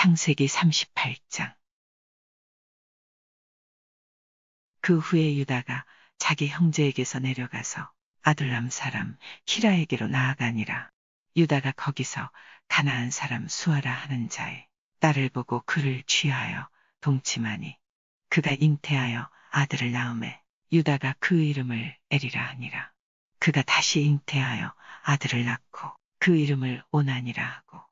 창세기 38장 그 후에 유다가 자기 형제에게서 내려가서 아둘람 사람 키라에게로 나아가니라. 유다가 거기서 가나안 사람 수아라 하는 자의 딸을 보고 그를 취하여 동침하니 그가 잉태하여 아들을 낳음에 유다가 그 이름을 에리라 하니라. 그가 다시 잉태하여 아들을 낳고 그 이름을 오난이라 하고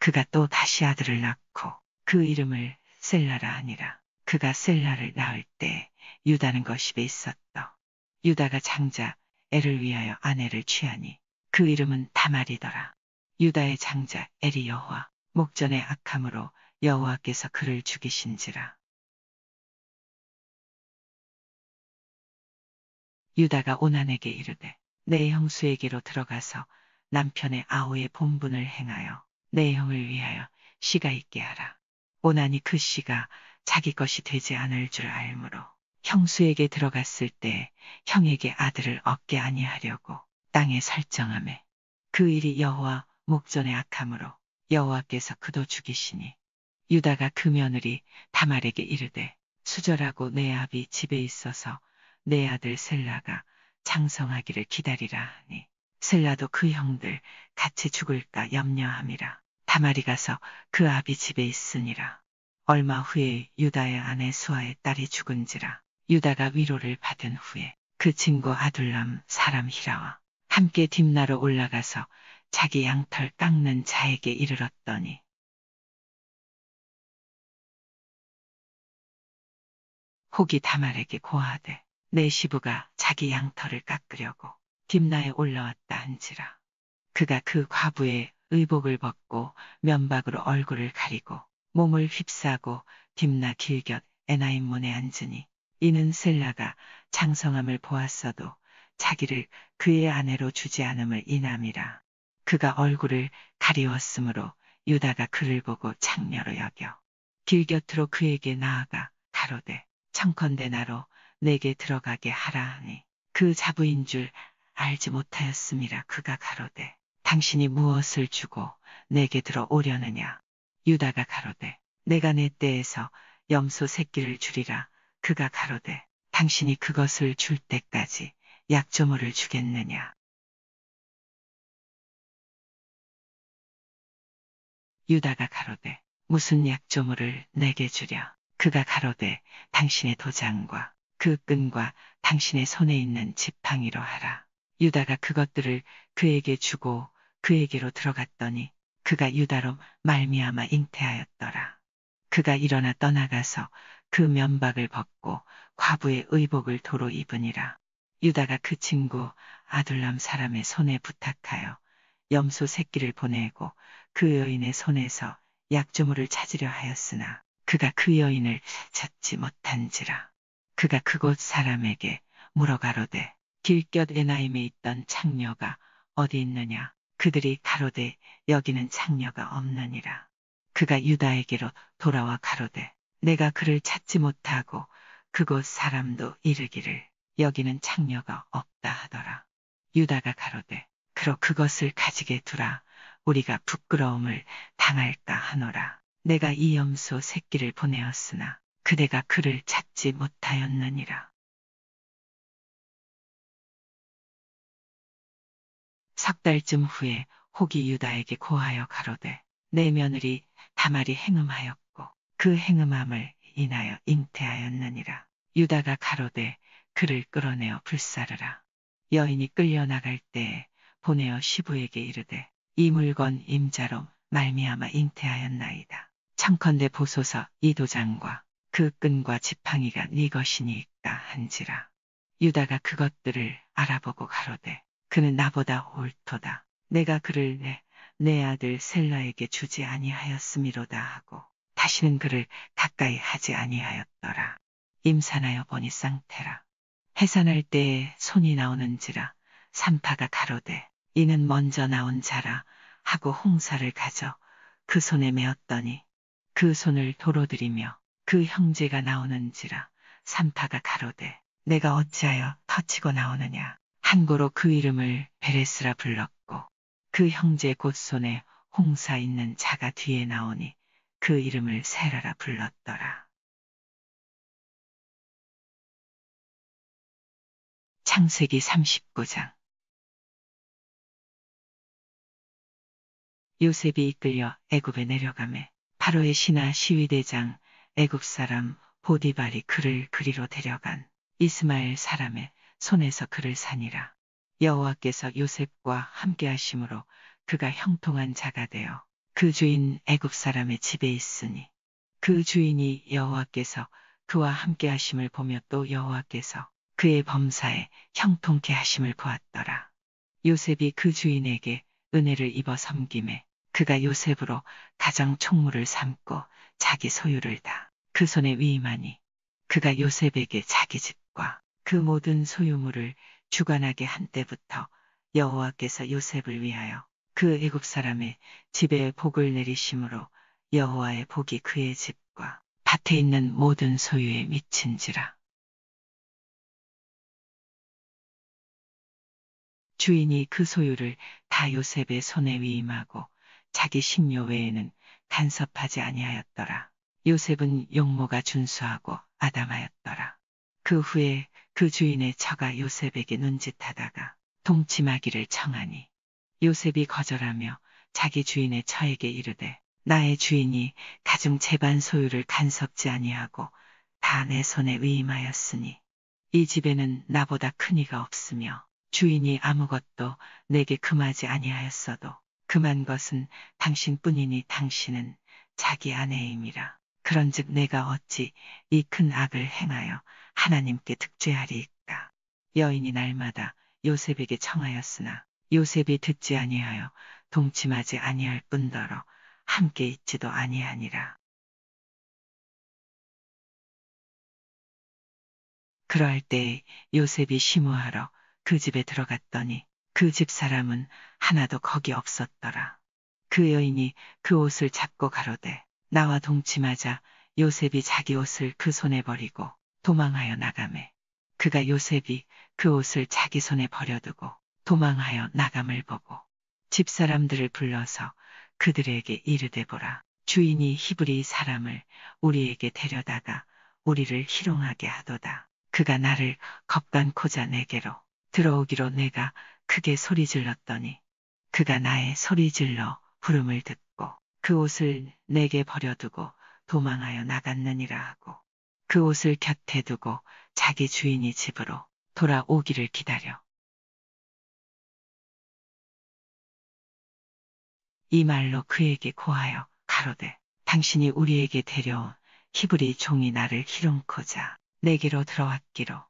그가 또 다시 아들을 낳고 않고 그 이름을 셀라라 아니라 그가 셀라를 낳을 때 유다는 거십에 있었다. 유다가 장자 엘을 위하여 아내를 취하니 그 이름은 다말이더라. 유다의 장자 엘이 여호와 목전의 악함으로 여호와께서 그를 죽이신지라. 유다가 오난에게 이르되 내 형수에게로 들어가서 남편의 아우의 본분을 행하여 내 형을 위하여 씨가 있게 하라. 오나니 그 씨가 자기 것이 되지 않을 줄 알므로 형수에게 들어갔을 때 형에게 아들을 얻게 아니하려고 땅에 설정함에 그 일이 여호와 목전의 악함으로 여호와께서 그도 죽이시니 유다가 그 며느리 다말에게 이르되 수절하고 내 아비 집에 있어서 내 아들 셀라가 장성하기를 기다리라 하니 셀라도 그 형들 같이 죽을까 염려함이라 다말이 가서 그 아비 집에 있으니라. 얼마 후에 유다의 아내 수아의 딸이 죽은지라. 유다가 위로를 받은 후에 그 친구 아둘람 사람 히라와 함께 딥나로 올라가서 자기 양털 깎는 자에게 이르렀더니 혹이 다말에게 고하되 내 시부가 자기 양털을 깎으려고 딥나에 올라왔다 한지라 그가 그 과부의 의복을 벗고 면박으로 얼굴을 가리고 몸을 휩싸고 뒷나 길곁 에나인문에 앉으니 이는 셀라가 장성함을 보았어도 자기를 그의 아내로 주지 않음을 인함이라. 그가 얼굴을 가리웠으므로 유다가 그를 보고 창녀로 여겨 길곁으로 그에게 나아가 가로되 청컨대 나로 내게 들어가게 하라 하니 그 자부인 줄 알지 못하였음이라 그가 가로되 당신이 무엇을 주고 내게 들어오려느냐. 유다가 가로되 내가 내 때에서 염소 새끼를 주리라. 그가 가로되 당신이 그것을 줄 때까지 약조물을 주겠느냐. 유다가 가로되 무슨 약조물을 내게 주랴. 그가 가로되 당신의 도장과 그 끈과 당신의 손에 있는 지팡이로 하라. 유다가 그것들을 그에게 주고 그에게로 들어갔더니 그가 유다로 말미암아 잉태하였더라. 그가 일어나 떠나가서 그 면박을 벗고 과부의 의복을 도로 입으니라. 유다가 그 친구 아둘람 사람의 손에 부탁하여 염소 새끼를 보내고 그 여인의 손에서 약조물을 찾으려 하였으나 그가 그 여인을 찾지 못한지라. 그가 그곳 사람에게 물어가로되 길곁 에나임에 있던 창녀가 어디 있느냐 그들이 가로되 여기는 장녀가 없느니라. 그가 유다에게로 돌아와 가로되 내가 그를 찾지 못하고 그곳 사람도 이르기를 여기는 장녀가 없다 하더라. 유다가 가로되 그러 그것을 가지게 두라 우리가 부끄러움을 당할까 하노라. 내가 이 염소 새끼를 보내었으나 그대가 그를 찾지 못하였느니라. 석 달쯤 후에 혹이 유다에게 고하여 가로되 내 며느리 다말이 행음하였고 그 행음함을 인하여 잉태하였느니라. 유다가 가로되 그를 끌어내어 불사르라. 여인이 끌려 나갈 때에 보내어 시부에게 이르되 이 물건 임자로 말미암아 잉태하였나이다. 청컨대 보소서 이 도장과 그 끈과 지팡이가 네것이니 있다 한지라. 유다가 그것들을 알아보고 가로되 그는 나보다 옳도다. 내가 그를 내, 내 아들 셀라에게 주지 아니하였음이로다 하고 다시는 그를 가까이 하지 아니하였더라. 임산하여 보니 쌍태라. 해산할 때에 손이 나오는지라 삼파가 가로되 이는 먼저 나온 자라 하고 홍사를 가져 그 손에 메었더니 그 손을 도로 들이며 그 형제가 나오는지라 삼파가 가로되 내가 어찌하여 터치고 나오느냐 참고로 그 이름을 베레스라 불렀고 그 형제 곧손에 홍사 있는 자가 뒤에 나오니 그 이름을 세라라 불렀더라. 창세기 39장 요셉이 이끌려 애굽에 내려가매 바로의 신하 시위대장 애굽 사람 보디발이 그를 그리로 데려간 이스마엘 사람의 손에서 그를 사니라. 여호와께서 요셉과 함께 하심으로 그가 형통한 자가 되어 그 주인 애굽 사람의 집에 있으니 그 주인이 여호와께서 그와 함께 하심을 보며 또 여호와께서 그의 범사에 형통케 하심을 보았더라. 요셉이 그 주인에게 은혜를 입어 섬김에 그가 요셉으로 가장 총무를 삼고 자기 소유를 다 그 손에 위임하니 그가 요셉에게 자기 집과 그 모든 소유물을 주관하게 한 때부터 여호와께서 요셉을 위하여 그 애굽 사람의 집에 복을 내리심으로 여호와의 복이 그의 집과 밭에 있는 모든 소유에 미친지라. 주인이 그 소유를 다 요셉의 손에 위임하고 자기 심료 외에는 간섭하지 아니하였더라. 요셉은 용모가 준수하고 아담하였더라. 그 후에 그 주인의 처가 요셉에게 눈짓하다가 동치마기를 청하니 요셉이 거절하며 자기 주인의 처에게 이르되 나의 주인이 가중 재반 소유를 간섭지 아니하고 다 내 손에 위임하였으니 이 집에는 나보다 큰 이가 없으며 주인이 아무것도 내게 금하지 아니하였어도 금한 것은 당신뿐이니 당신은 자기 아내임이라. 그런즉 내가 어찌 이 큰 악을 행하여 하나님께 득죄하리이까. 여인이 날마다 요셉에게 청하였으나 요셉이 듣지 아니하여 동침하지 아니할 뿐더러 함께 있지도 아니하니라. 그러할 때에 요셉이 심호하러 그 집에 들어갔더니 그 집 사람은 하나도 거기 없었더라. 그 여인이 그 옷을 잡고 가로되 나와 동침하자 요셉이 자기 옷을 그 손에 버리고 도망하여 나가매 그가 요셉이 그 옷을 자기 손에 버려두고 도망하여 나감을 보고 집사람들을 불러서 그들에게 이르되 보라 주인이 히브리 사람을 우리에게 데려다가 우리를 희롱하게 하도다 그가 나를 겁간코자 내게로 들어오기로 내가 크게 소리 질렀더니 그가 나의 소리 질러 부름을 듣고 그 옷을 내게 버려두고 도망하여 나갔느니라 하고 그 옷을 곁에 두고 자기 주인이 집으로 돌아오기를 기다려. 이 말로 그에게 고하여 가로되 당신이 우리에게 데려온 히브리 종이 나를 희롱코자 내게로 들어왔기로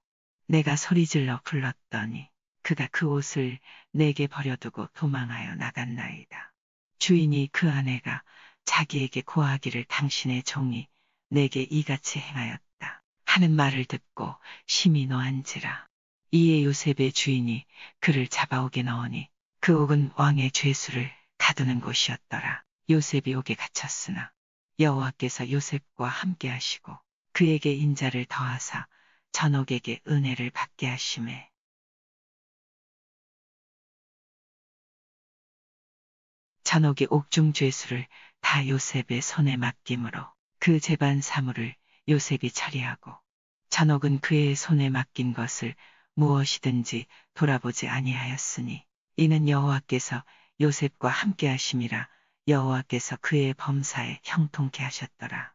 내가 소리질러 불렀더니 그가 그 옷을 내게 버려두고 도망하여 나갔나이다. 주인이 그 아내가 자기에게 고하기를 당신의 종이 내게 이같이 행하였다. 하는 말을 듣고 심히 노한지라. 이에 요셉의 주인이 그를 잡아오게 넣으니 그 옥은 왕의 죄수를 가두는 곳이었더라. 요셉이 옥에 갇혔으나 여호와께서 요셉과 함께 하시고 그에게 인자를 더하사 전옥에게 은혜를 받게 하심에 천옥의 옥중 죄수를 다 요셉의 손에 맡김으로 그 재반 사물을 요셉이 처리하고 천옥은 그의 손에 맡긴 것을 무엇이든지 돌아보지 아니하였으니 이는 여호와께서 요셉과 함께 하심이라 여호와께서 그의 범사에 형통케 하셨더라.